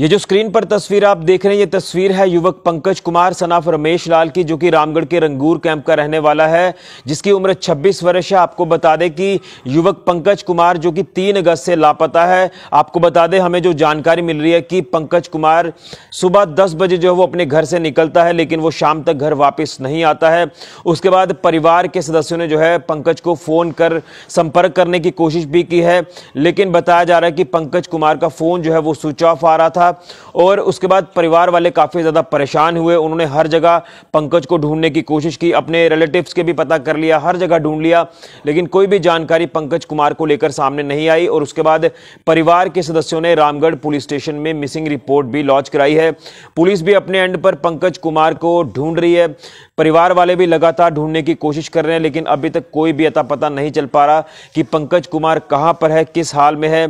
ये जो स्क्रीन पर तस्वीर आप देख रहे हैं ये तस्वीर है युवक पंकज कुमार सनाफ रमेश लाल की जो कि रामगढ़ के रंगूर कैंप का रहने वाला है जिसकी उम्र 26 वर्ष है आपको बता दें कि युवक पंकज कुमार जो कि 3 अगस्त से लापता है आपको बता दें हमें जो जानकारी मिल रही है कि पंकज कुमार सुबह 10 बजे जो है वो अपने घर से निकलता है लेकिन वो शाम तक घर वापस नहीं आता है उसके बाद परिवार के सदस्यों ने जो है पंकज को फ़ोन कर संपर्क करने की कोशिश भी की है लेकिन बताया जा रहा है कि पंकज कुमार का फ़ोन जो है वो स्विच ऑफ आ रहा था था और उसके बाद परिवार वाले काफ़ी ज़्यादा परेशान हुए उन्होंने हर जगह पंकज को ढूंढने की कोशिश की अपने रिलेटिव्स के भी पता कर लिया हर जगह ढूंढ लिया लेकिन कोई भी जानकारी पंकज कुमार को लेकर सामने नहीं आई और उसके बाद परिवार के सदस्यों ने रामगढ़ पुलिस स्टेशन में मिसिंग रिपोर्ट भी लॉन्च कराई है पुलिस भी अपने एंड पर पंकज कुमार को ढूंढ रही है परिवार वाले भी लगातार ढूंढने की कोशिश कर रहे हैं लेकिन अभी तक कोई भी अता पता नहीं चल पा रहा कि पंकज कुमार कहां पर है किस हाल में है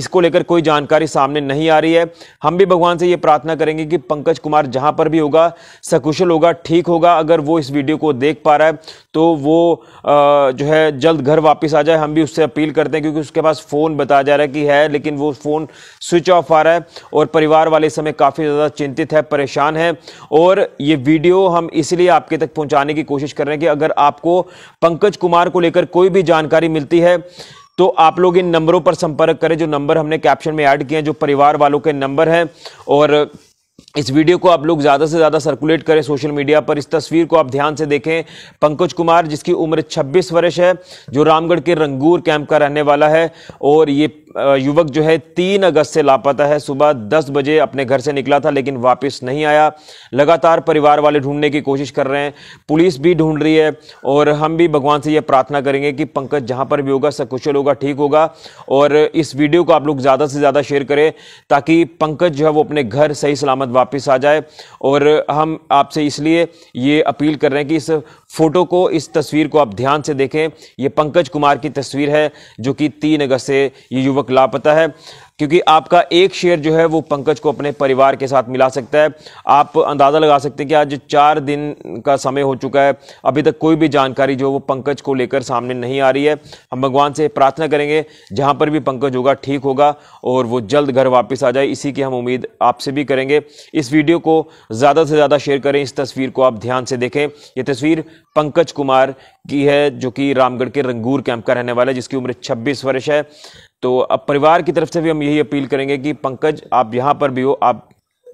इसको लेकर कोई जानकारी सामने नहीं आ रही है हम भी भगवान से ये प्रार्थना करेंगे कि पंकज कुमार जहाँ पर भी होगा सकुशल होगा ठीक होगा अगर वो इस वीडियो को देख पा रहा है तो वो जो है जल्द घर वापस आ जाए हम भी उससे अपील करते हैं क्योंकि उसके पास फ़ोन बताया जा रहा है कि है लेकिन वो फ़ोन स्विच ऑफ आ रहा है और परिवार वाले इस समय काफ़ी ज़्यादा चिंतित है परेशान है और ये वीडियो हम इसलिए आपके तक पहुँचाने की कोशिश कर रहे हैं कि अगर आपको पंकज कुमार को लेकर कोई भी जानकारी मिलती है तो आप लोग इन नंबरों पर संपर्क करें जो नंबर हमने कैप्शन में ऐड किए हैं जो परिवार वालों के नंबर हैं और इस वीडियो को आप लोग ज़्यादा से ज़्यादा सर्कुलेट करें सोशल मीडिया पर इस तस्वीर को आप ध्यान से देखें पंकज कुमार जिसकी उम्र 26 वर्ष है जो रामगढ़ के रंगूर कैंप का रहने वाला है और ये युवक जो है तीन अगस्त से लापता है सुबह दस बजे अपने घर से निकला था लेकिन वापस नहीं आया लगातार परिवार वाले ढूंढने की कोशिश कर रहे हैं पुलिस भी ढूंढ रही है और हम भी भगवान से ये प्रार्थना करेंगे कि पंकज जहां पर भी होगा सकुशल होगा ठीक होगा और इस वीडियो को आप लोग ज़्यादा से ज़्यादा शेयर करें ताकि पंकज जो है वो अपने घर सही सलामत वापस आ जाए और हम आपसे इसलिए ये अपील कर रहे हैं कि इस फोटो को इस तस्वीर को आप ध्यान से देखें ये पंकज कुमार की तस्वीर है जो कि तीन अगस्त से ये युवक युवक लापता है क्योंकि आपका एक शेयर जो है वो पंकज को अपने परिवार के साथ मिला सकता है आप अंदाज़ा लगा सकते हैं कि आज चार दिन का समय हो चुका है अभी तक कोई भी जानकारी जो वो पंकज को लेकर सामने नहीं आ रही है हम भगवान से प्रार्थना करेंगे जहाँ पर भी पंकज होगा ठीक होगा और वो जल्द घर वापस आ जाए इसी की हम उम्मीद आपसे भी करेंगे इस वीडियो को ज़्यादा से ज़्यादा शेयर करें इस तस्वीर को आप ध्यान से देखें ये तस्वीर पंकज कुमार की है जो कि रामगढ़ के रंगूर कैंप का रहने वाला है जिसकी उम्र 26 वर्ष है तो अब परिवार की तरफ से भी हम यही अपील करेंगे कि पंकज आप यहाँ पर भी हो आप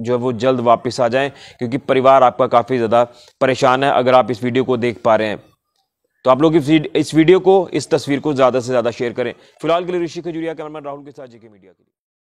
जो है वो जल्द वापस आ जाएं क्योंकि परिवार आपका काफ़ी ज़्यादा परेशान है अगर आप इस वीडियो को देख पा रहे हैं तो आप लोग इस वीडियो को इस तस्वीर को ज़्यादा से ज़्यादा शेयर करें फिलहाल के लिए ऋषि खजूरिया कैमरामैन राहुल के साथ जी के मीडिया के लिए